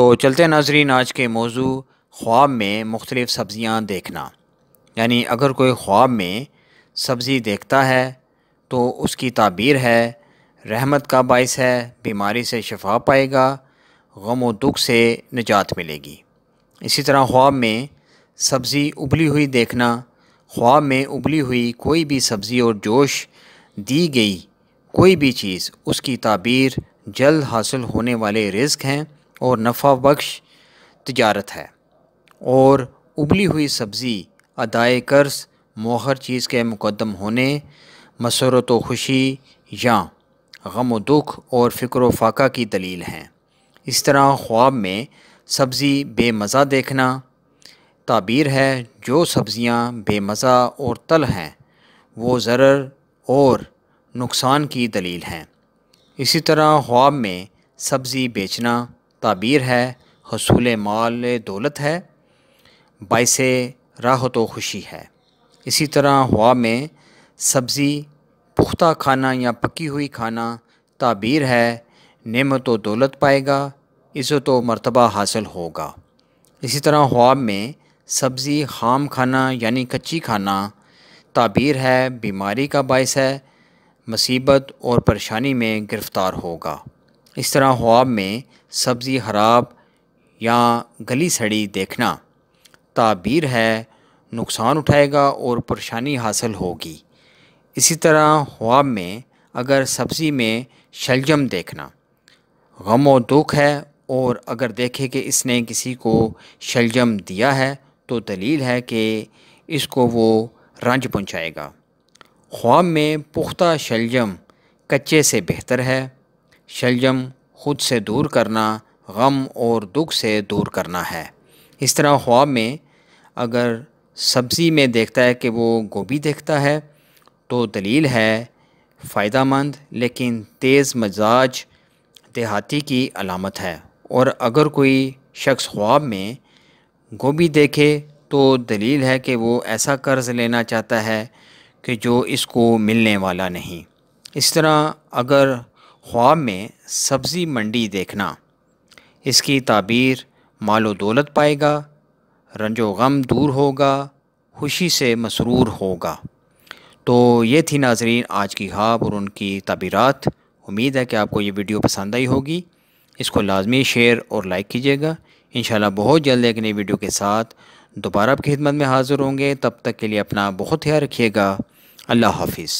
तो चलते नाजरीन आज के मौजू ख्वाब में मुख्तलिफ़ सब्ज़ियाँ देखना यानी अगर कोई ख्वाब में सब्ज़ी देखता है तो उसकी ताबीर है रहमत का बायस है बीमारी से शफा पाएगा गम व दुख से निजात मिलेगी इसी तरह ख्वाब में सब्ज़ी उबली हुई देखना ख्वाब में उबली हुई कोई भी सब्ज़ी और जोश दी गई कोई भी चीज़ उसकी ताबीर जल्द हासिल होने वाले रिस्क हैं और नफ़ा बख्श तजारत है और उबली हुई सब्ज़ी अदाए कर्ज मोहर चीज़ के मुकदम होने मसरत व खुशी या गम व दुख और फ़िक्र फ़ाका की दलील हैं इस तरह ख्वाब में सब्ज़ी बेमज़ा देखना ताबीर है जो सब्ज़ियाँ बेमज़ा और तल हैं वो ज़र्र और नुकसान की दलील हैं इसी तरह ख्वाब में सब्ज़ी बेचना ताबीर है हसूल माल दौलत है बायस राहत तो व खुशी है इसी तरह हवा में सब्ज़ी पुख्ता खाना या पकी हुई खाना ताबीर है नमत व दौलत पाएगा इज़्ज़त व मरतबा हासिल होगा इसी तरह हवा में सब्ज़ी खाम खाना यानी कच्ची खाना ताबीर है बीमारी का बायस है मुसीबत और परेशानी में गिरफ़्तार होगा इस तरह ख्वाब में सब्ज़ी खराब या गली सड़ी देखना ताबीर है नुकसान उठाएगा और परेशानी हासिल होगी इसी तरह ख्वाब में अगर सब्ज़ी में शलजम देखना गम व दुख है और अगर देखे कि इसने किसी को शलजम दिया है तो दलील है कि इसको वो रंज पहुँचाएगा ख्वाब में पुख्ता शलजम कच्चे से बेहतर है शलजम खुद से दूर करना गम और दुख से दूर करना है इस तरह ख्वाब में अगर सब्ज़ी में देखता है कि वो गोभी देखता है तो दलील है फ़ायदा मंद लेकिन तेज़ मजाज देहाती की अलामत है और अगर कोई शख्स ख्वाब में गोभी देखे तो दलील है कि वो ऐसा कर्ज़ लेना चाहता है कि जो इसको मिलने वाला नहीं इस तरह अगर ख्वाब में सब्ज़ी मंडी देखना इसकी ताबीर मालो दौलत पाएगा रंजो गम दूर होगा खुशी से मसरूर होगा तो ये थी नाजरीन आज की ख्वाब और उनकी ताबीरत उम्मीद है कि आपको ये वीडियो पसंद आई होगी इसको लाजमी शेयर और लाइक कीजिएगा इन बहुत जल्द एक नई वीडियो के साथ दोबारा आपकी खिदमत में हाज़िर होंगे तब तक के लिए अपना बहुत ख्याल रखिएगा अल्लाह हाफिज़